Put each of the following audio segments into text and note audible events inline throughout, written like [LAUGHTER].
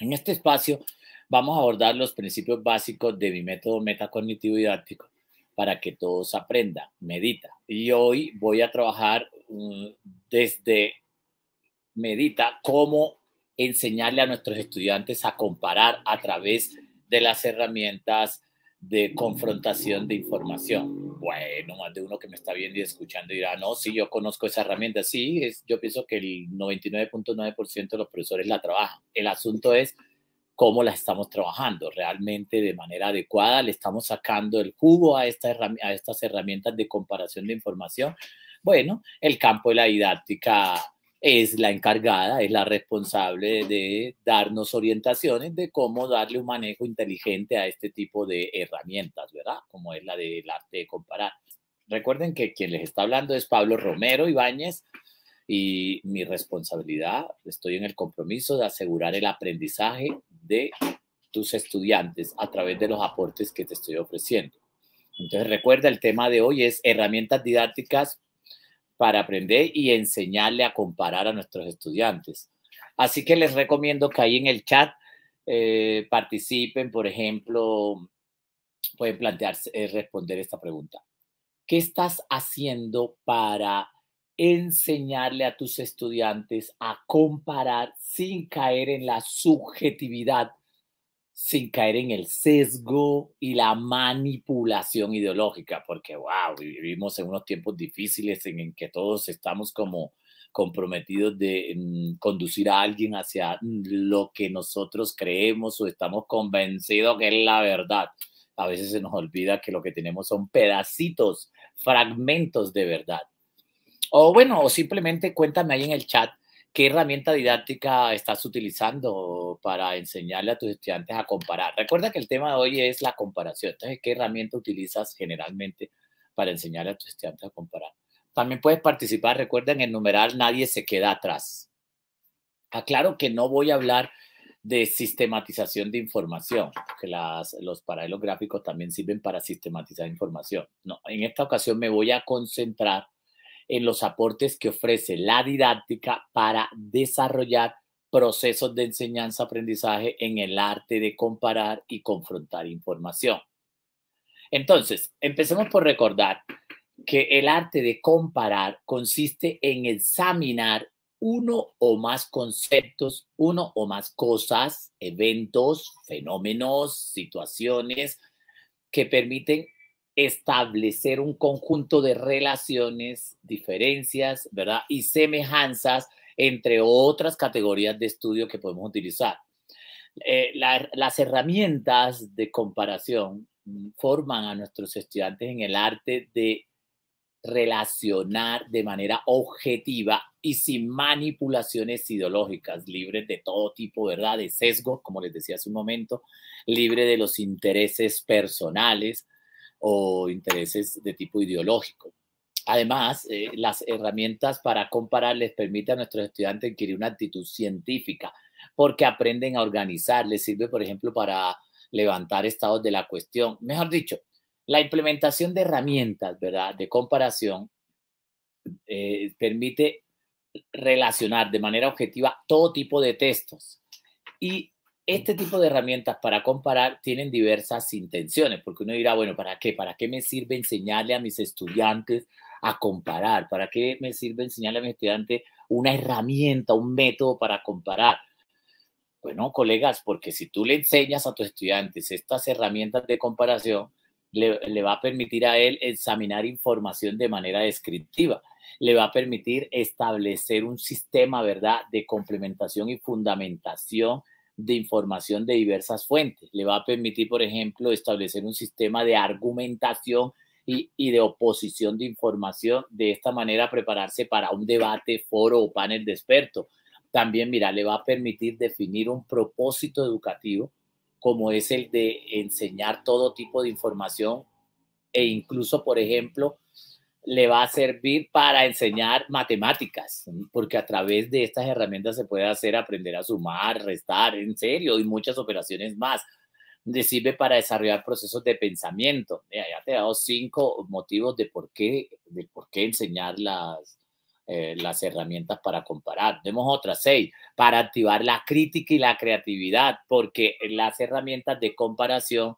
En este espacio vamos a abordar los principios básicos de mi método metacognitivo didáctico para que todos aprendan, medita. Y hoy voy a trabajar mm, desde medita cómo enseñarle a nuestros estudiantes a comparar a través de las herramientas de confrontación de información. Bueno, más de uno que me está viendo y escuchando dirá, no, sí, yo conozco esa herramienta. Sí, es, yo pienso que el 99.9% de los profesores la trabajan. El asunto es cómo la estamos trabajando realmente de manera adecuada, le estamos sacando el jugo a estas herramientas de comparación de información. Bueno, el campo de la didáctica es la encargada, es la responsable de darnos orientaciones de cómo darle un manejo inteligente a este tipo de herramientas, ¿verdad? Como es la del arte de comparar. Recuerden que quien les está hablando es Pablo Romero Ibáñez y mi responsabilidad, estoy en el compromiso de asegurar el aprendizaje de tus estudiantes a través de los aportes que te estoy ofreciendo. Entonces recuerda, el tema de hoy es herramientas didácticas para aprender y enseñarle a comparar a nuestros estudiantes. Así que les recomiendo que ahí en el chat eh, participen, por ejemplo, pueden plantearse eh, responder esta pregunta. ¿Qué estás haciendo para enseñarle a tus estudiantes a comparar sin caer en la subjetividad sin caer en el sesgo y la manipulación ideológica, porque, wow, vivimos en unos tiempos difíciles en, que todos estamos como comprometidos de conducir a alguien hacia lo que nosotros creemos o estamos convencidos que es la verdad. A veces se nos olvida que lo que tenemos son pedacitos, fragmentos de verdad. O bueno, o simplemente cuéntame ahí en el chat ¿Qué herramienta didáctica estás utilizando para enseñarle a tus estudiantes a comparar? Recuerda que el tema de hoy es la comparación. Entonces, ¿qué herramienta utilizas generalmente para enseñarle a tus estudiantes a comparar? También puedes participar, recuerda, en el numeral Nadie se queda atrás. Aclaro que no voy a hablar de sistematización de información, que los paralelos gráficos también sirven para sistematizar información. No, en esta ocasión me voy a concentrar en los aportes que ofrece la didáctica para desarrollar procesos de enseñanza-aprendizaje en el arte de comparar y confrontar información. Entonces, empecemos por recordar que el arte de comparar consiste en examinar uno o más conceptos, uno o más cosas, eventos, fenómenos, situaciones que permiten establecer un conjunto de relaciones, diferencias, ¿verdad? Y semejanzas entre otras categorías de estudio que podemos utilizar. Eh, las herramientas de comparación forman a nuestros estudiantes en el arte de relacionar de manera objetiva y sin manipulaciones ideológicas, libres de todo tipo, ¿verdad? De sesgo, como les decía hace un momento, libre de los intereses personales, o intereses de tipo ideológico. Además, eh, las herramientas para comparar les permiten a nuestros estudiantes adquirir una actitud científica porque aprenden a organizar, les sirve, por ejemplo, para levantar estados de la cuestión. Mejor dicho, la implementación de herramientas, ¿verdad?, de comparación eh, permite relacionar de manera objetiva todo tipo de textos y este tipo de herramientas para comparar tienen diversas intenciones, porque uno dirá, bueno, ¿para qué? ¿Para qué me sirve enseñarle a mis estudiantes a comparar? ¿Para qué me sirve enseñarle a mi estudiante una herramienta, un método para comparar? Bueno, colegas, porque si tú le enseñas a tus estudiantes estas herramientas de comparación, le va a permitir a él examinar información de manera descriptiva, le va a permitir establecer un sistema, ¿verdad?, de complementación y fundamentación de información de diversas fuentes. Le va a permitir, por ejemplo, establecer un sistema de argumentación y, de oposición de información. De esta manera, prepararse para un debate, foro o panel de expertos. También, mira, le va a permitir definir un propósito educativo, como es el de enseñar todo tipo de información e incluso, por ejemplo, le va a servir para enseñar matemáticas, porque a través de estas herramientas se puede hacer aprender a sumar, restar, en serio, y muchas operaciones más. Le sirve para desarrollar procesos de pensamiento. ya te he dado cinco motivos de por qué, de por qué enseñar las, eh, las herramientas para comparar. Demos otras seis, para activar la crítica y la creatividad, porque las herramientas de comparación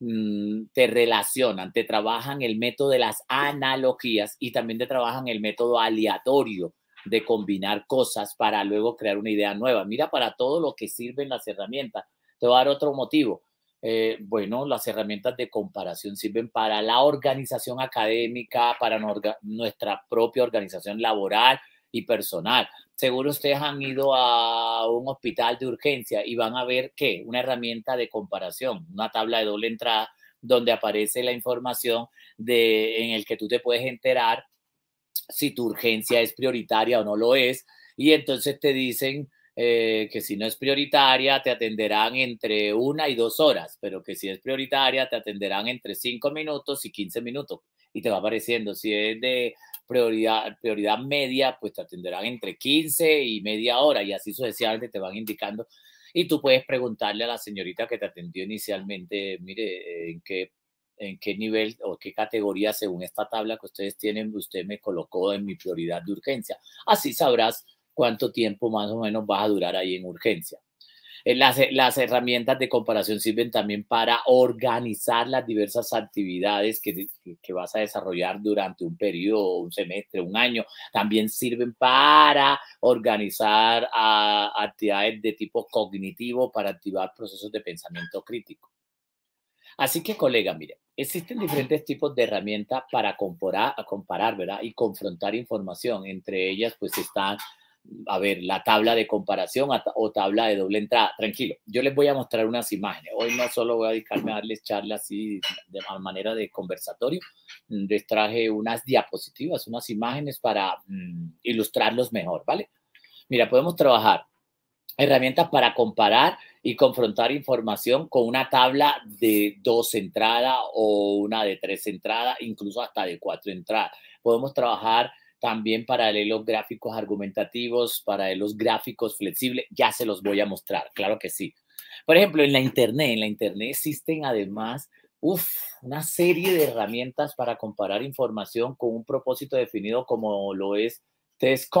Mm, te relacionan, te trabajan el método de las analogías y también te trabajan el método aleatorio de combinar cosas para luego crear una idea nueva. Mira para todo lo que sirven las herramientas. Te voy a dar otro motivo. Eh, bueno, las herramientas de comparación sirven para la organización académica, para nuestra propia organización laboral, y personal. Seguro ustedes han ido a un hospital de urgencia y van a ver que una herramienta de comparación, una tabla de doble entrada donde aparece la información de, en el que tú te puedes enterar si tu urgencia es prioritaria o no lo es. Y entonces te dicen eh, que si no es prioritaria, te atenderán entre una y dos horas, pero que si es prioritaria, te atenderán entre cinco minutos y quince minutos. Y te va apareciendo si es de prioridad, prioridad media, pues te atenderán entre 15 y media hora y así sucesivamente te van indicando. Y tú puedes preguntarle a la señorita que te atendió inicialmente, mire, eh, en qué, en qué nivel o qué categoría, según esta tabla que ustedes tienen, usted me colocó en mi prioridad de urgencia. Así sabrás cuánto tiempo más o menos vas a durar ahí en urgencia. Eh, eh, las, herramientas de comparación sirven también para organizar las diversas actividades que, vas a desarrollar durante un periodo, un semestre, un año. También sirven para organizar actividades de tipo cognitivo para activar procesos de pensamiento crítico. Así que, colega, mire, existen diferentes tipos de herramientas para comparar, comparar ¿verdad? Y confrontar información. Entre ellas, pues están a ver, la tabla de comparación o tabla de doble entrada. Tranquilo, yo les voy a mostrar unas imágenes. Hoy no solo voy a dedicarme a darles charlas así de manera de conversatorio, les traje unas diapositivas, unas imágenes para mm, ilustrarlos mejor, ¿vale? Mira, podemos trabajar herramientas para comparar y confrontar información con una tabla de dos entradas o una de tres entradas, incluso hasta de cuatro entradas. Podemos trabajar también para los gráficos argumentativos, para los gráficos flexibles, ya se los voy a mostrar, claro que sí. Por ejemplo, en la Internet, en la Internet existen además uf, una serie de herramientas para comparar información con un propósito definido como lo es Test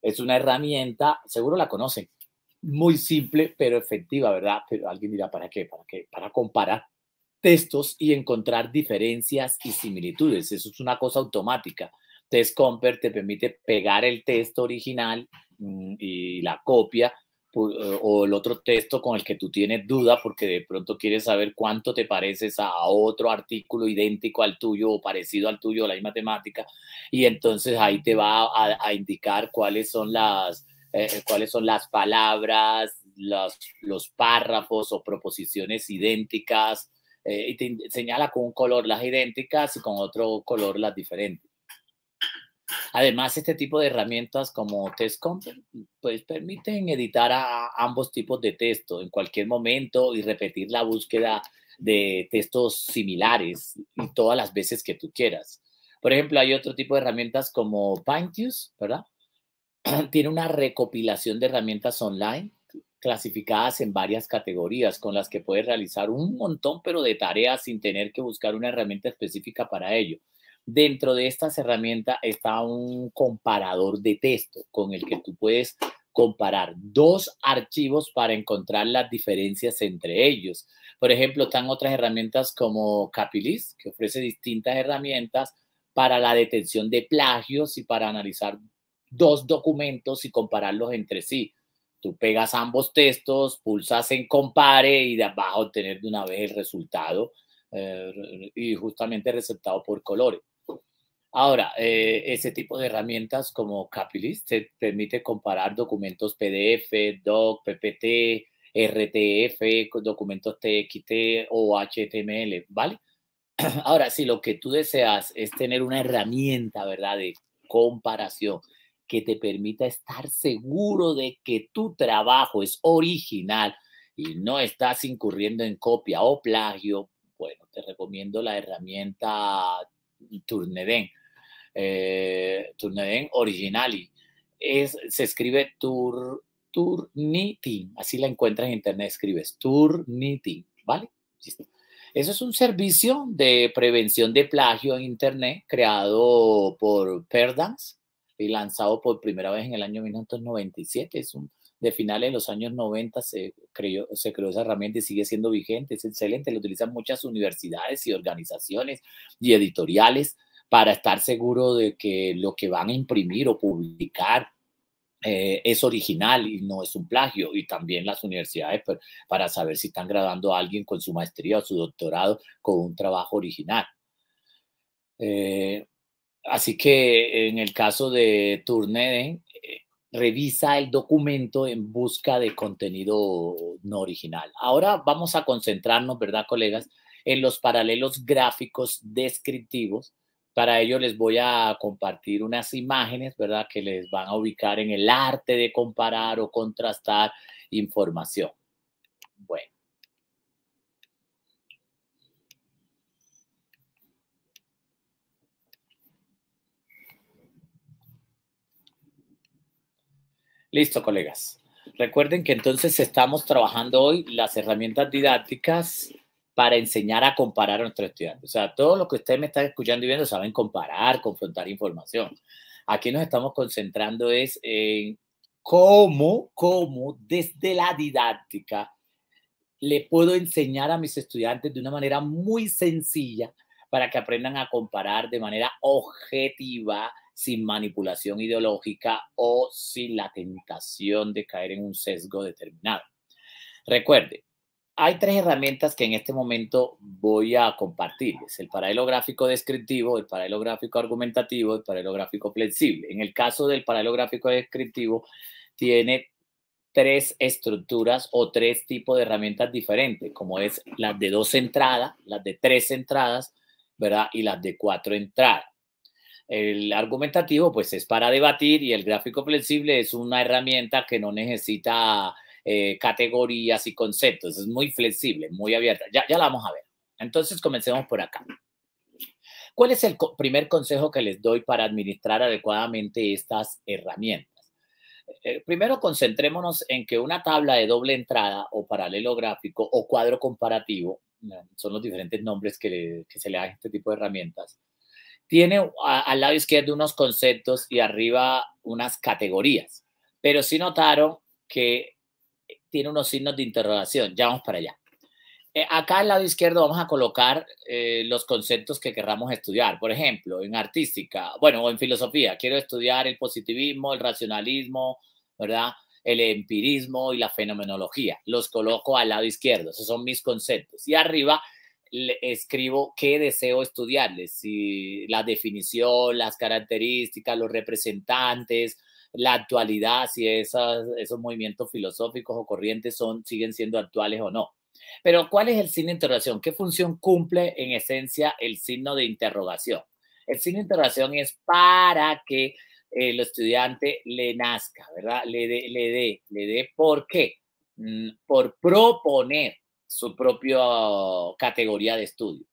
Es una herramienta, seguro la conocen, muy simple pero efectiva, ¿verdad? Pero alguien dirá, ¿para qué? ¿Para qué? Para comparar textos y encontrar diferencias y similitudes. Eso es una cosa automática. Test te permite pegar el texto original mm, y la copia o el otro texto con el que tú tienes duda porque de pronto quieres saber cuánto te pareces a otro artículo idéntico al tuyo o parecido al tuyo, la misma temática, y entonces ahí te va a, indicar cuáles son las, eh, eh, cuáles son las palabras, los, párrafos o proposiciones idénticas, eh, y te señala con un color las idénticas y con otro color las diferentes. Además, este tipo de herramientas como TestComp pues, permiten editar a ambos tipos de texto en cualquier momento y repetir la búsqueda de textos similares todas las veces que tú quieras. Por ejemplo, hay otro tipo de herramientas como Paintuse, ¿verdad? [CLEARS THROAT] Tiene una recopilación de herramientas online clasificadas en varias categorías con las que puedes realizar un montón, pero de tareas sin tener que buscar una herramienta específica para ello. Dentro de estas herramientas está un comparador de texto con el que tú puedes comparar dos archivos para encontrar las diferencias entre ellos. Por ejemplo, están otras herramientas como Capilis, que ofrece distintas herramientas para la detención de plagios y para analizar dos documentos y compararlos entre sí. Tú pegas ambos textos, pulsas en compare y vas a obtener de una vez el resultado eh, y justamente resultado por colores. Ahora, eh, ese tipo de herramientas como Capilist te permite comparar documentos PDF, DOC, PPT, RTF, documentos TXT o HTML, ¿vale? [CLEARS THROAT] Ahora, si lo que tú deseas es tener una herramienta, ¿verdad?, de comparación que te permita estar seguro de que tu trabajo es original y no estás incurriendo en copia o plagio, bueno, te recomiendo la herramienta Turnitin eh, Turneden Originali. Es, se escribe Turnitin, así la encuentras en internet, escribes Turnitin, ¿vale? Eso es un servicio de prevención de plagio en internet creado por Perdance y lanzado por primera vez en el año 1997. Es un, de finales de los años 90 se creó, se creó esa herramienta y sigue siendo vigente, es excelente, lo utilizan muchas universidades y organizaciones y editoriales para estar seguro de que lo que van a imprimir o publicar eh, es original y no es un plagio. Y también las universidades pues, para saber si están graduando a alguien con su maestría o su doctorado con un trabajo original. Eh, así que en el caso de Turneden, eh, revisa el documento en busca de contenido no original. Ahora vamos a concentrarnos, ¿verdad, colegas? en los paralelos gráficos descriptivos para ello les voy a compartir unas imágenes, ¿verdad? Que les van a ubicar en el arte de comparar o contrastar información. Bueno. Listo, colegas. Recuerden que entonces estamos trabajando hoy las herramientas didácticas para enseñar a comparar a nuestros estudiantes. O sea, todos los que ustedes me están escuchando y viendo saben comparar, confrontar información. Aquí nos estamos concentrando es en cómo, cómo desde la didáctica le puedo enseñar a mis estudiantes de una manera muy sencilla para que aprendan a comparar de manera objetiva, sin manipulación ideológica o sin la tentación de caer en un sesgo determinado. Recuerde, hay tres herramientas que en este momento voy a compartirles. El paralelo gráfico descriptivo, el paralelo gráfico argumentativo, el paralelo gráfico flexible. En el caso del paralelo gráfico descriptivo, tiene tres estructuras o tres tipos de herramientas diferentes, como es las de dos entradas, las de tres entradas, ¿verdad? Y las de cuatro entradas. El argumentativo, pues, es para debatir y el gráfico flexible es una herramienta que no necesita eh, categorías y conceptos. Es muy flexible, muy abierta. Ya, la vamos a ver. Entonces, comencemos por acá. ¿Cuál es el primer consejo que les doy para administrar adecuadamente estas herramientas? Eh, eh, primero, concentrémonos en que una tabla de doble entrada o paralelográfico o cuadro comparativo, son los diferentes nombres que, se le dan a este tipo de herramientas, tiene al lado izquierdo unos conceptos y arriba unas categorías. Pero si sí notaron que tiene unos signos de interrogación. Ya vamos para allá. Eh, acá al lado izquierdo vamos a colocar eh, los conceptos que querramos estudiar. Por ejemplo, en artística, bueno, o en filosofía, quiero estudiar el positivismo, el racionalismo, ¿verdad? El empirismo y la fenomenología. Los coloco al lado izquierdo. Esos son mis conceptos. Y arriba escribo qué deseo estudiarles, si la definición, las características, los representantes, la actualidad, si esos movimientos filosóficos o corrientes son, siguen siendo actuales o no. Pero ¿cuál es el signo de interrogación? ¿Qué función cumple en esencia el signo de interrogación? El signo de interrogación es para que eh, el estudiante le nazca, ¿verdad? Le dé, le dé, le dé por qué, mm, por proponer su propia categoría de estudio.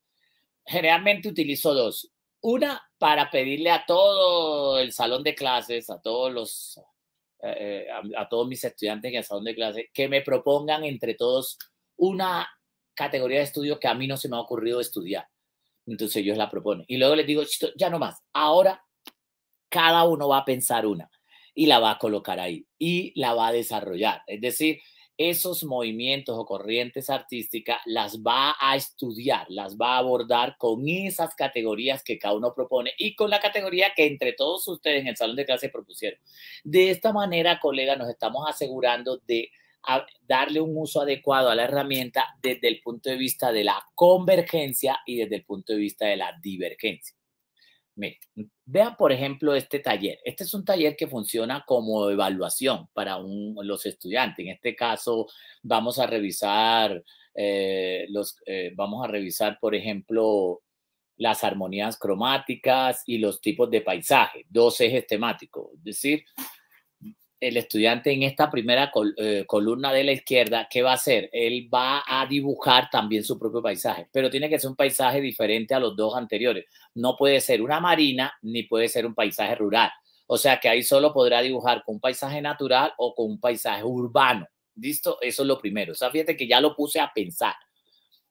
Generalmente utilizo dos, una para pedirle a todo el salón de clases, a todos los, eh, eh, a, todos mis estudiantes en el salón de clases, que me propongan entre todos una categoría de estudio que a mí no se me ha ocurrido estudiar. Entonces ellos la proponen. Y luego les digo, ya no más, ahora cada uno va a pensar una y la va a colocar ahí y la va a desarrollar. Es decir, esos movimientos o corrientes artísticas las va a estudiar, las va a abordar con esas categorías que cada uno propone y con la categoría que entre todos ustedes en el salón de clase propusieron. De esta manera, colega, nos estamos asegurando de darle un uso adecuado a la herramienta desde el punto de vista de la convergencia y desde el punto de vista de la divergencia. Vea, vean por ejemplo este taller. Este es un taller que funciona como evaluación para los estudiantes. En este caso vamos a revisar eh, los, eh, vamos a revisar por ejemplo las armonías cromáticas y los tipos de paisaje, dos ejes temáticos, es decir, el estudiante en esta primera eh, columna de la izquierda, ¿qué va a hacer? Él va a dibujar también su propio paisaje, pero tiene que ser un paisaje diferente a los dos anteriores. No puede ser una marina ni puede ser un paisaje rural. O sea que ahí solo podrá dibujar con un paisaje natural o con un paisaje urbano. ¿Listo? Eso es lo primero. O sea, fíjate que ya lo puse a pensar.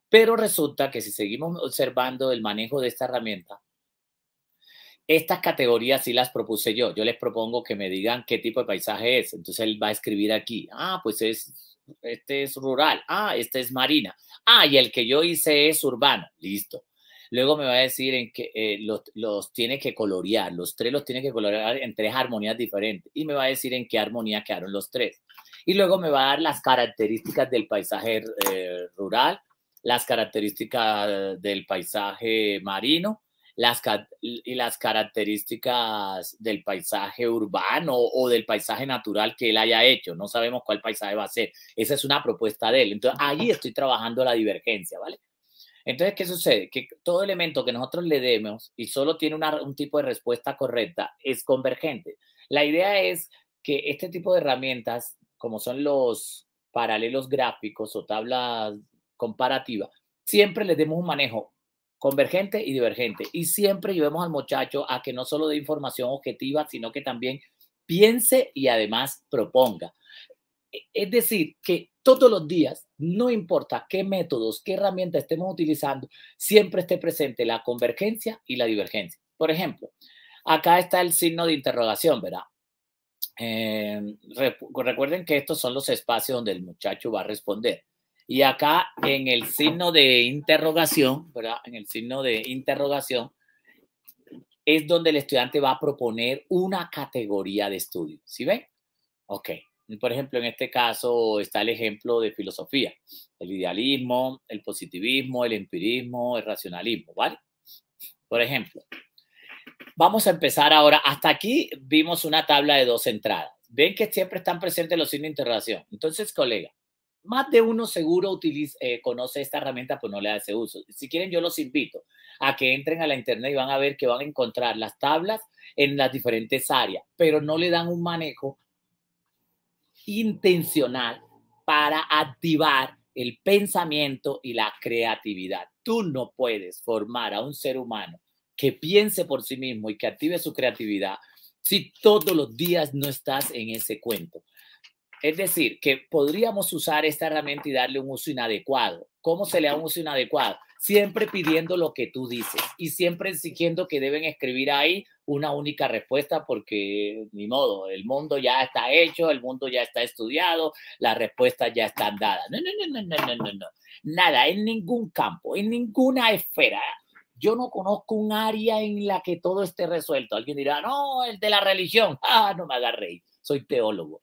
Pero resulta que si seguimos observando el manejo de esta herramienta, estas categorías sí las propuse yo. Yo les propongo que me digan qué tipo de paisaje es. Entonces él va a escribir aquí, ah, pues es, este es rural, ah, este es marina, ah, y el que yo hice es urbano. Listo. Luego me va a decir en que eh, los, tiene que colorear, los tres los tiene que colorear en tres armonías diferentes y me va a decir en qué armonía quedaron los tres. Y luego me va a dar las características del paisaje eh, rural, las características del paisaje marino las, y las características del paisaje urbano o del paisaje natural que él haya hecho. No sabemos cuál paisaje va a ser. Esa es una propuesta de él. Entonces, ahí estoy trabajando la divergencia, ¿vale? Entonces, ¿qué sucede? Que todo elemento que nosotros le demos y solo tiene un tipo de respuesta correcta es convergente. La idea es que este tipo de herramientas, como son los paralelos gráficos o tablas comparativas, siempre les demos un manejo convergente y divergente. Y siempre llevemos al muchacho a que no solo dé información objetiva, sino que también piense y además proponga. E-, es decir, que todos los días, no importa qué métodos, qué herramientas estemos utilizando, siempre esté presente la convergencia y la divergencia. Por ejemplo, acá está el signo de interrogación, ¿verdad? Eh, recuerden que estos son los espacios donde el muchacho va a responder. Y acá en el signo de interrogación, ¿verdad? En el signo de interrogación es donde el estudiante va a proponer una categoría de estudio. ¿Sí ven? Ok. Por ejemplo, en este caso está el ejemplo de filosofía, el idealismo, el positivismo, el empirismo, el racionalismo, ¿vale? Por ejemplo, vamos a empezar ahora. Hasta aquí vimos una tabla de dos entradas. Ven que siempre están presentes los signos de interrogación. Entonces, colega, más de uno seguro eh, conoce esta herramienta, pues no le hace uso. Si quieren, yo los invito a que entren a la internet y van a ver que van a encontrar las tablas en las diferentes áreas, pero no le dan un manejo intencional para activar el pensamiento y la creatividad. Tú no puedes formar a un ser humano que piense por sí mismo y que active su creatividad si todos los días no estás en ese cuento. Es decir, que podríamos usar esta herramienta y darle un uso inadecuado. ¿Cómo se le da un uso inadecuado? Siempre pidiendo lo que tú dices y siempre exigiendo que deben escribir ahí una única respuesta porque ni modo, el mundo ya está hecho, el mundo ya está estudiado, las respuestas ya están dadas. No, no, no, no, no, no, no. no. Nada, en ningún campo, en ninguna esfera. Yo no conozco un área en la que todo esté resuelto. Alguien dirá, no, el de la religión. [LAUGHS] Ah, no me agarré, soy teólogo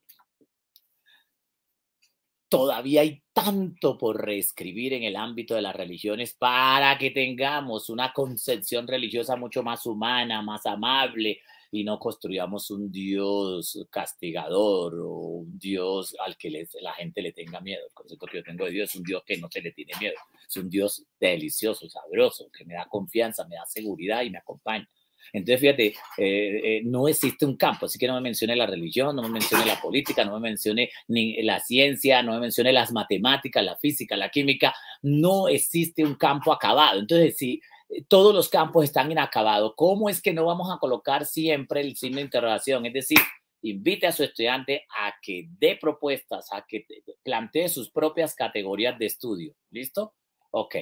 todavía hay tanto por reescribir en el ámbito de las religiones para que tengamos una concepción religiosa mucho más humana, más amable y no construyamos un Dios castigador o un Dios al que la gente le tenga miedo. El concepto que yo tengo de Dios es un Dios que no se le tiene miedo. Es un Dios delicioso, sabroso, que me da confianza, me da seguridad y me acompaña. Entonces, fíjate, eh, eh, no existe un campo, así que no me mencione la religión, no me mencione la política, no me mencione ni la ciencia, no me mencione las matemáticas, la física, la química, no existe un campo acabado. Entonces, si eh, todos los campos están inacabados, ¿cómo es que no vamos a colocar siempre el signo de interrogación? Es decir, invite a su estudiante a que dé propuestas, a que plantee sus propias categorías de estudio. ¿Listo? Ok.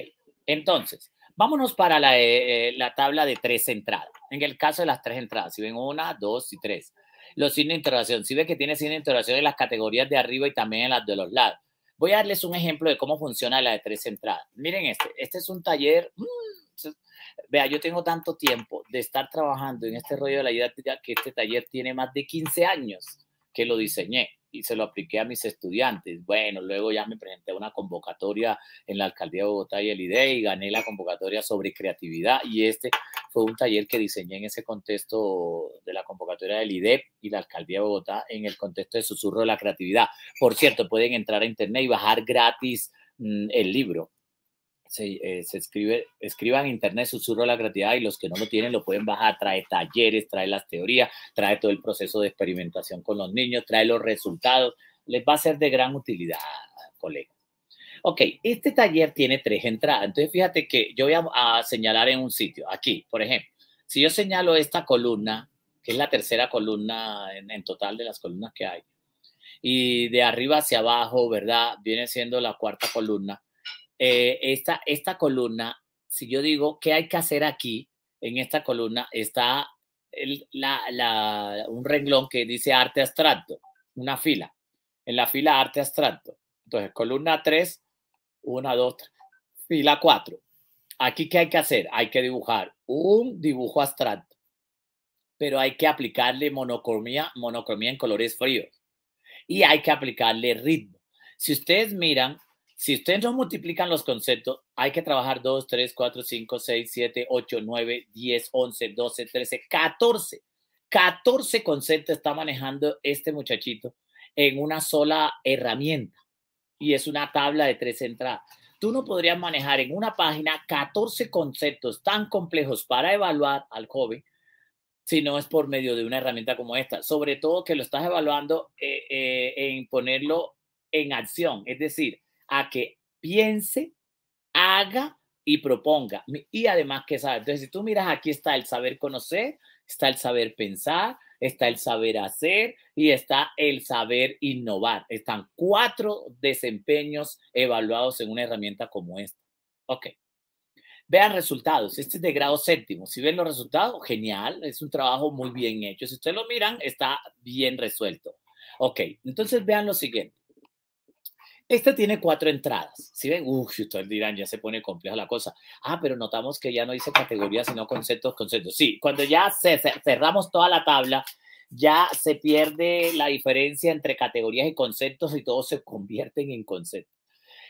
Entonces, Vámonos para eh, eh, la, tabla de tres entradas. En el caso de las tres entradas, si ven una, dos y tres. Los signos de interrogación. Si ven que tiene signos de interrogación en las categorías de arriba y también en las de los lados. Voy a darles un ejemplo de cómo funciona la de tres entradas. Miren este. Este es un taller. Mm, vea, yo tengo tanto tiempo de estar trabajando en este rollo de la idea que este taller tiene más de 15 años que lo diseñé y se lo apliqué a mis estudiantes. Bueno, luego ya me presenté a una convocatoria en la alcaldía de Bogotá y el IDE y gané la convocatoria sobre creatividad y este fue un taller que diseñé en ese contexto de la convocatoria del IDE y la alcaldía de Bogotá en el contexto de susurro de la creatividad. Por cierto, pueden entrar a internet y bajar gratis mm, el libro eh, se, escribe, escriban en internet Susurro la Creatividad y los que no lo tienen lo pueden bajar, trae talleres, trae las teorías, trae todo el proceso de experimentación con los niños, trae los resultados, les va a ser de gran utilidad, colega. Ok, este taller tiene tres entradas, entonces fíjate que yo voy a, señalar en un sitio, aquí, por ejemplo, si yo señalo esta columna, que es la tercera columna en total de las columnas que hay, y de arriba hacia abajo, ¿verdad? Viene siendo la cuarta columna. Eh, esta, columna, si yo digo qué hay que hacer aquí, en esta columna está un renglón que dice arte abstracto, una fila. En la fila arte abstracto. Entonces, columna 3, 1, 2, 3, fila 4. Aquí, ¿qué hay que hacer? Hay que dibujar un dibujo abstracto, pero hay que aplicarle monocromía, monocromía en colores fríos y hay que aplicarle ritmo. Si ustedes miran, si ustedes no multiplican los conceptos, hay que trabajar 2, 3, 4, 5, 6, 7, 8, 9, 10, 11, 12, 13, 14. 14 conceptos está manejando este muchachito en una sola herramienta y es una tabla de tres entradas. Tú no podrías manejar en una página 14 conceptos tan complejos para evaluar al joven si no es por medio de una herramienta como esta, sobre todo que lo estás evaluando eh, eh, en ponerlo en acción, es decir, a que piense, haga y proponga. Y además que sabe. Entonces, si tú miras, aquí está el saber conocer, está el saber pensar, está el saber hacer y está el saber innovar. Están cuatro desempeños evaluados en una herramienta como esta. Ok. Vean resultados. Este es de grado séptimo. Si ven los resultados, genial. Es un trabajo muy bien hecho. Si ustedes lo miran, está bien resuelto. Ok. Entonces vean lo siguiente. Este tiene cuatro entradas. Si ¿Sí ven, ustedes dirán, ya se pone compleja la cosa. Ah, pero notamos que ya no dice categorías, sino conceptos, conceptos. Sí, cuando ya cerramos toda la tabla, ya se pierde la diferencia entre categorías y conceptos y todos se convierten en conceptos.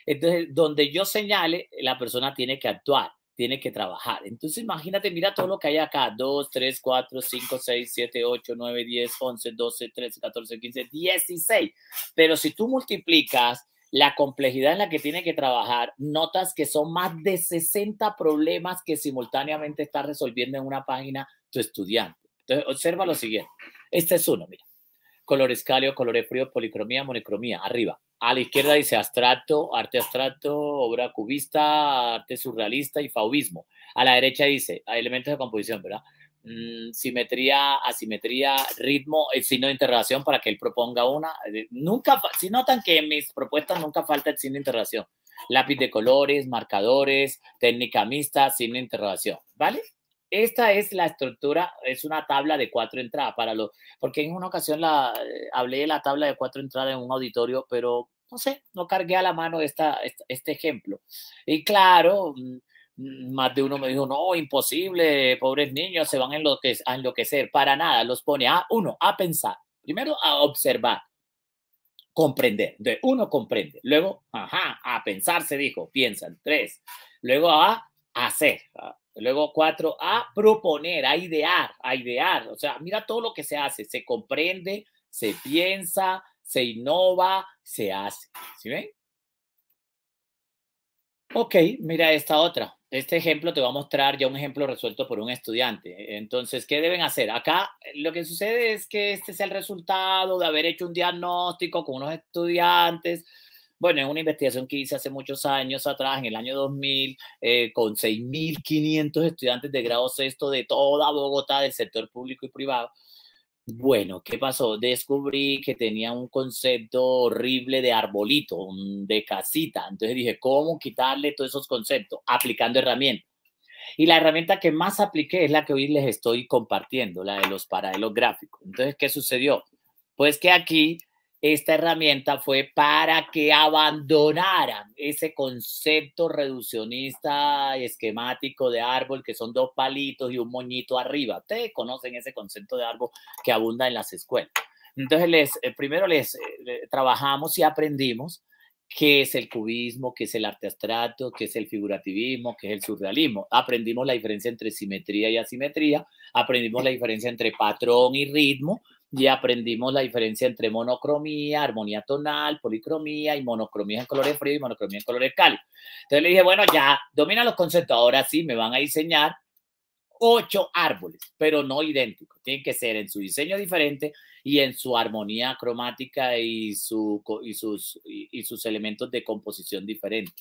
Entonces, donde yo señale, la persona tiene que actuar, tiene que trabajar. Entonces, imagínate, mira todo lo que hay acá: 2, 3, 4, 5, 6, 7, 8, 9, 10, 11, 12, 13, 14, 15, 16. Pero si tú multiplicas la complejidad en la que tiene que trabajar, notas que son más de 60 problemas que simultáneamente está resolviendo en una página tu estudiante. Entonces, observa lo siguiente. Este es uno, mira. Colores cálidos, colores fríos, policromía, monocromía, arriba. A la izquierda dice abstracto, arte abstracto, obra cubista, arte surrealista y faubismo. A la derecha dice elementos de composición, ¿verdad? Mm, simetría, asimetría, ritmo, el signo de interrogación para que él proponga una. Eh, nunca, si notan que en mis propuestas nunca falta el signo de interrogación. Lápiz de colores, marcadores, técnica mixta, signo de interrogación, ¿vale? Esta es la estructura, es una tabla de cuatro entradas para los, porque en una ocasión la, eh, hablé de la tabla de cuatro entradas en un auditorio, pero no sé, no cargué a la mano esta este ejemplo. Y claro, mm, más de uno me dijo, no, imposible, pobres niños, se van a enloquecer, a enloquecer. Para nada, los pone a uno, a pensar, primero a observar, comprender, de uno comprende, luego, ajá, a pensar se dijo, piensan, tres, luego a hacer, ah, luego cuatro, a proponer, a idear, a idear, o sea, mira todo lo que se hace, se comprende, se piensa, se innova, se hace, ¿sí ven? Ok, mira esta otra este ejemplo te va a mostrar ya un ejemplo resuelto por un estudiante. Entonces, ¿qué deben hacer? Acá lo que sucede es que este es el resultado de haber hecho un diagnóstico con unos estudiantes. Bueno, es una investigación que hice hace muchos años atrás, en el año 2000, eh, con 6.500 estudiantes de grado sexto de toda Bogotá, del sector público y privado. Bueno, ¿qué pasó? Descubrí que tenía un concepto horrible de arbolito, de casita. Entonces dije, ¿cómo quitarle todos esos conceptos? Aplicando herramientas. Y la herramienta que más apliqué es la que hoy les estoy compartiendo, la de los paralelos gráficos. Entonces, ¿qué sucedió? Pues que aquí esta herramienta fue para que abandonaran ese concepto reduccionista y esquemático de árbol, que son dos palitos y un moñito arriba. Ustedes conocen ese concepto de árbol que abunda en las escuelas. Entonces, eh, primero les eh, trabajamos y aprendimos qué es el cubismo, qué es el arte abstracto, qué es el figurativismo, qué es el surrealismo. Aprendimos la diferencia entre simetría y asimetría, aprendimos la diferencia entre patrón y ritmo, y aprendimos la diferencia entre monocromía, armonía tonal, policromía y monocromía en colores fríos y monocromía en colores cálidos. Entonces le dije, bueno, ya domina los conceptos, ahora sí me van a diseñar ocho árboles, pero no idénticos. Tienen que ser en su diseño diferente y en su armonía cromática y, su, sus, elementos de composición diferentes.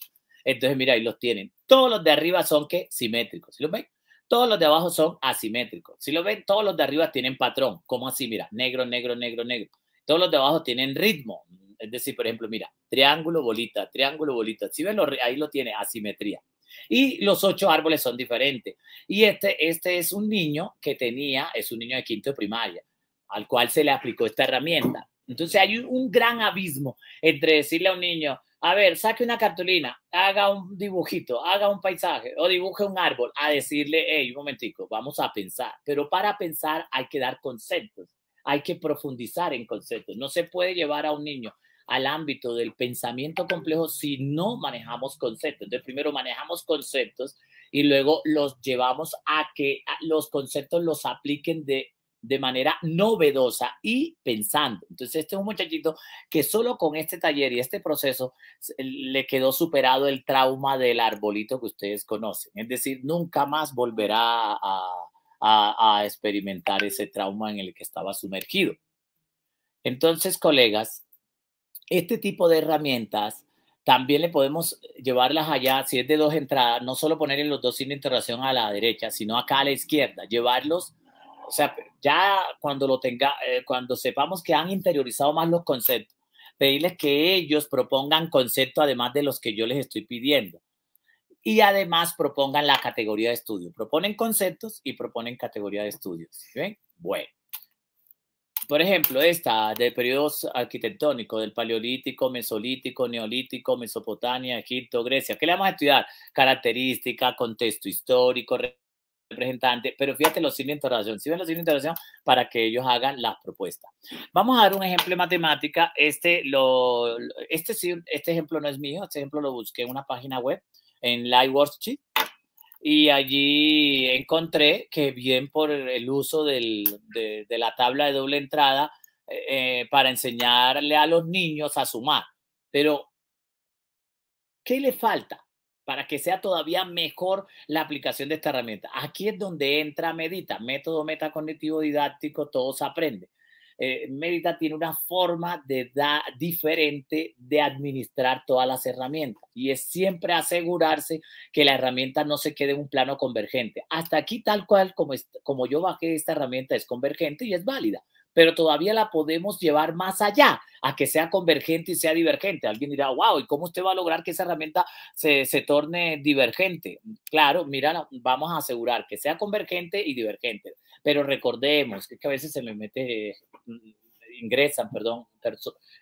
Entonces, mira, ahí los tienen. Todos los de arriba son que simétricos. ¿Sí los ven? Todos los de abajo son asimétricos. Si lo ven, todos los de arriba tienen patrón. como así? Mira, negro, negro, negro, negro. Todos los de abajo tienen ritmo. Es decir, por ejemplo, mira, triángulo, bolita, triángulo, bolita. Si ven, ahí lo tiene, asimetría. Y los ocho árboles son diferentes. Y este, este es un niño que tenía, es un niño de quinto de primaria, al cual se le aplicó esta herramienta. Entonces hay un gran abismo entre decirle a un niño, a ver, saque una cartulina, haga un dibujito, haga un paisaje o dibuje un árbol, a decirle, hey, un momentico, vamos a pensar. Pero para pensar hay que dar conceptos, hay que profundizar en conceptos. No se puede llevar a un niño al ámbito del pensamiento complejo si no manejamos conceptos. Entonces, primero manejamos conceptos y luego los llevamos a que los conceptos los apliquen de de manera novedosa y pensando. Entonces, este es un muchachito que solo con este taller y este proceso le quedó superado el trauma del arbolito que ustedes conocen. Es decir, nunca más volverá a, experimentar ese trauma en el que estaba sumergido. Entonces, colegas, este tipo de herramientas también le podemos llevarlas allá, si es de dos entradas, no solo poner en los dos sin interacción a la derecha, sino acá a la izquierda, llevarlos o sea, ya cuando lo tenga, eh, cuando sepamos que han interiorizado más los conceptos, pedirles que ellos propongan conceptos además de los que yo les estoy pidiendo. Y además propongan la categoría de estudio. Proponen conceptos y proponen categoría de estudios. ¿sí? Bueno. Por ejemplo, esta de periodos arquitectónicos, del paleolítico, mesolítico, neolítico, Mesopotamia, Egipto, Grecia. ¿Qué le vamos a estudiar? Característica, contexto histórico, representante, pero fíjate, los signos de si ven los signos de interrogación para que ellos hagan las propuestas. Vamos a dar un ejemplo de matemática, este, este, este ejemplo no es mío, este ejemplo lo busqué en una página web, en Live y allí encontré que bien por el uso de, la tabla de doble entrada eh, eh, para enseñarle a los niños a sumar, pero ¿qué le falta? para que sea todavía mejor la aplicación de esta herramienta. Aquí es donde entra Medita, método metacognitivo didáctico, todos aprenden. Eh, Medita tiene una forma de da, diferente de administrar todas las herramientas y es siempre asegurarse que la herramienta no se quede en un plano convergente. Hasta aquí tal cual como, como yo bajé esta herramienta es convergente y es válida pero todavía la podemos llevar más allá, a que sea convergente y sea divergente. Alguien dirá, wow, ¿y cómo usted va a lograr que esa herramienta se, torne divergente? Claro, mira, vamos a asegurar que sea convergente y divergente, pero recordemos que, a veces se me mete, mm, ingresan, perdón,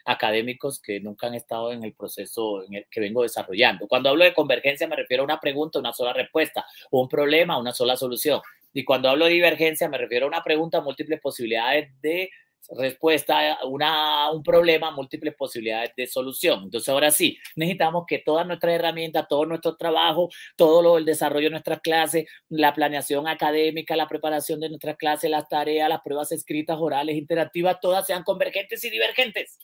académicos que nunca han estado en el proceso en el que vengo desarrollando. Cuando hablo de convergencia me refiero a una pregunta, una sola respuesta, un problema, una sola solución. Y cuando hablo de divergencia me refiero a una pregunta, múltiples posibilidades de respuesta, una, un problema, múltiples posibilidades de solución. Entonces, ahora sí, necesitamos que todas nuestras herramientas, todo nuestro trabajo, todo el desarrollo de nuestras clases, la planeación académica, la preparación de nuestras clases, las tareas, las pruebas escritas, orales, interactivas, todas sean convergentes y divergentes.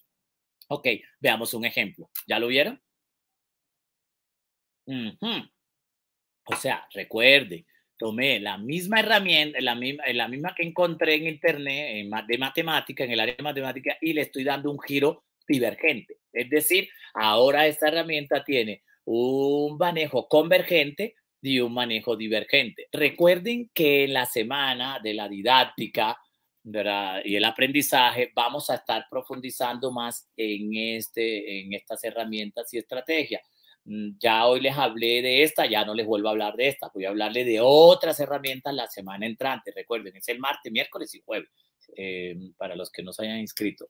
Ok, veamos un ejemplo. ¿Ya lo vieron? O sea, recuerden, tomé la misma herramienta, la misma, que encontré en internet, de matemática, en el área de matemática, y le estoy dando un giro divergente. Es decir, ahora esta herramienta tiene un manejo convergente y un manejo divergente. Recuerden que en la semana de la didáctica y el aprendizaje vamos a estar profundizando más en, este, en estas herramientas y estrategias. Mm, ya hoy les hablé de esta, ya no les vuelvo a hablar de esta. Voy a hablarle de otras herramientas la semana entrante. Recuerden, es el martes, miércoles y jueves, eh, para los que no se hayan inscrito.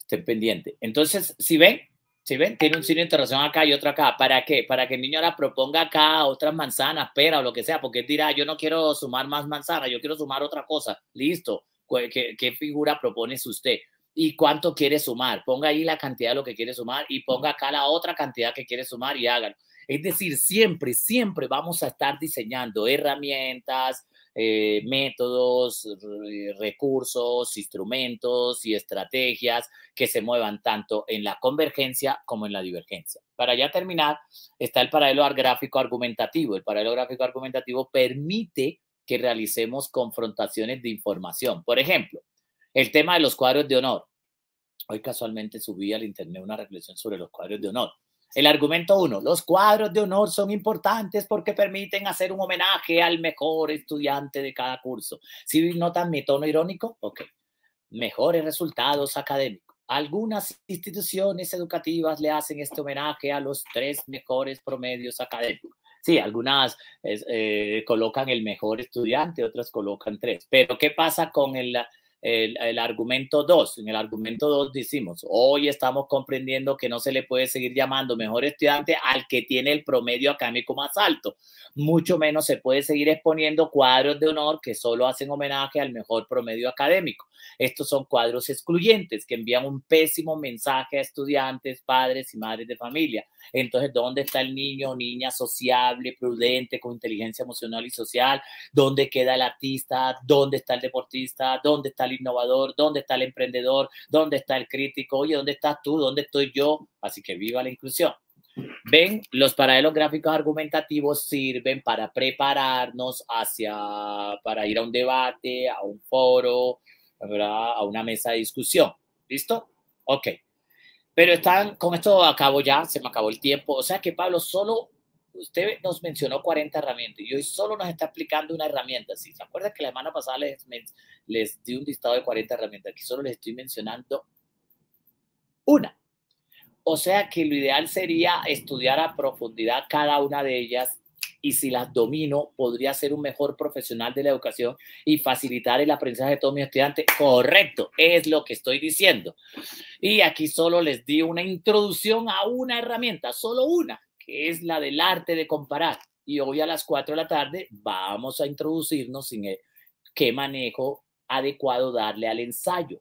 Estén pendientes. Entonces, si ven, si ven, tiene un signo de interrogación acá y otro acá. ¿Para qué? Para que el niño ahora proponga acá otras manzanas, pera o lo que sea, porque él dirá, yo no quiero sumar más manzanas, yo quiero sumar otra cosa. Listo. ¿Qué, figura propone usted? y cuánto quiere sumar. Ponga ahí la cantidad de lo que quiere sumar y ponga acá la otra cantidad que quiere sumar y hágalo. Es decir, siempre, siempre vamos a estar diseñando herramientas, eh, métodos, eh, recursos, instrumentos y estrategias que se muevan tanto en la convergencia como en la divergencia. Para ya terminar, está el paralelo gráfico argumentativo. El paralelo gráfico argumentativo permite que realicemos confrontaciones de información. Por ejemplo, el tema de los cuadros de honor. Hoy casualmente subí al internet una reflexión sobre los cuadros de honor. El argumento uno, los cuadros de honor son importantes porque permiten hacer un homenaje al mejor estudiante de cada curso. Si notan mi tono irónico, ok. Mejores resultados académicos. Algunas instituciones educativas le hacen este homenaje a los tres mejores promedios académicos. Sí, algunas eh, colocan el mejor estudiante, otras colocan tres. Pero ¿qué pasa con el, el, argumento 2. En el argumento 2 decimos, hoy estamos comprendiendo que no se le puede seguir llamando mejor estudiante al que tiene el promedio académico más alto. Mucho menos se puede seguir exponiendo cuadros de honor que solo hacen homenaje al mejor promedio académico. Estos son cuadros excluyentes que envían un pésimo mensaje a estudiantes, padres y madres de familia. Entonces, ¿dónde está el niño o niña sociable, prudente, con inteligencia emocional y social? ¿Dónde queda el artista? ¿Dónde está el deportista? ¿Dónde está el innovador? ¿Dónde está el emprendedor? ¿Dónde está el crítico? Oye, ¿dónde estás tú? ¿Dónde estoy yo? Así que viva la inclusión. Ven, los paralelos gráficos argumentativos sirven para prepararnos hacia, para ir a un debate, a un foro, a una mesa de discusión. ¿Listo? Ok. Pero están, con esto acabo ya, se me acabó el tiempo. O sea que Pablo, solo usted nos mencionó 40 herramientas y hoy solo nos está explicando una herramienta. Si se acuerdan que la semana pasada les, les di un listado de 40 herramientas, aquí solo les estoy mencionando una. O sea que lo ideal sería estudiar a profundidad cada una de ellas y si las domino, podría ser un mejor profesional de la educación y facilitar el aprendizaje de todos mis estudiantes. Correcto, es lo que estoy diciendo. Y aquí solo les di una introducción a una herramienta, solo una, que es la del arte de comparar. Y hoy a las 4 de la tarde vamos a introducirnos en qué manejo adecuado darle al ensayo.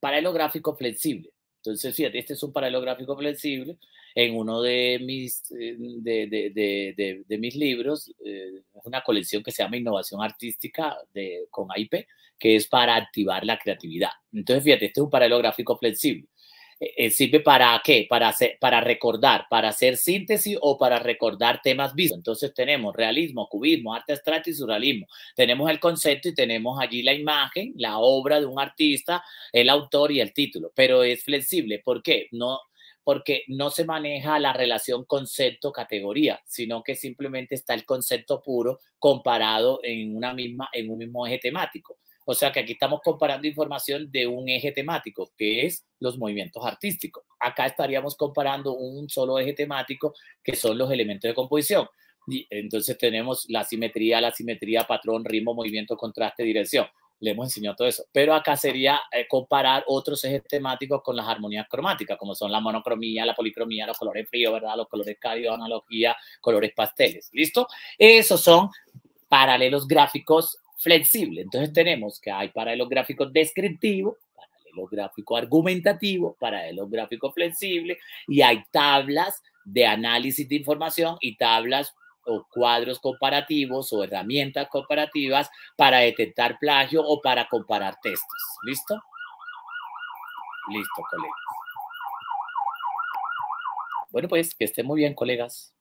Paralelográfico flexible. Entonces, fíjate, este es un paralelográfico flexible en uno de mis, de, mis libros, eh, es una colección que se llama Innovación Artística de, con AIP, que es para activar la creatividad. Entonces, fíjate, este es un paralelo gráfico flexible. Eh, eh, sirve para qué? Para, hacer, para recordar, para hacer síntesis o para recordar temas vistos. Entonces tenemos realismo, cubismo, arte abstracto y surrealismo. Tenemos el concepto y tenemos allí la imagen, la obra de un artista, el autor y el título, pero es flexible. ¿Por qué? No, porque no se maneja la relación concepto-categoría, sino que simplemente está el concepto puro comparado en, una misma, en un mismo eje temático. O sea que aquí estamos comparando información de un eje temático, que es los movimientos artísticos. Acá estaríamos comparando un solo eje temático, que son los elementos de composición. entonces tenemos la simetría, la simetría, patrón, ritmo, movimiento, contraste, dirección le hemos enseñado todo eso. Pero acá sería eh, comparar otros ejes temáticos con las armonías cromáticas, como son la monocromía, la policromía, los colores fríos, ¿verdad? Los colores cálidos, analogía, colores pasteles. ¿Listo? Esos son paralelos gráficos flexibles. Entonces tenemos que hay paralelos gráficos descriptivos, paralelos gráficos argumentativos, paralelos gráfico flexibles, y hay tablas de análisis de información y tablas o cuadros comparativos o herramientas comparativas para detectar plagio o para comparar textos. ¿Listo? Listo, colegas. Bueno, pues que estén muy bien, colegas.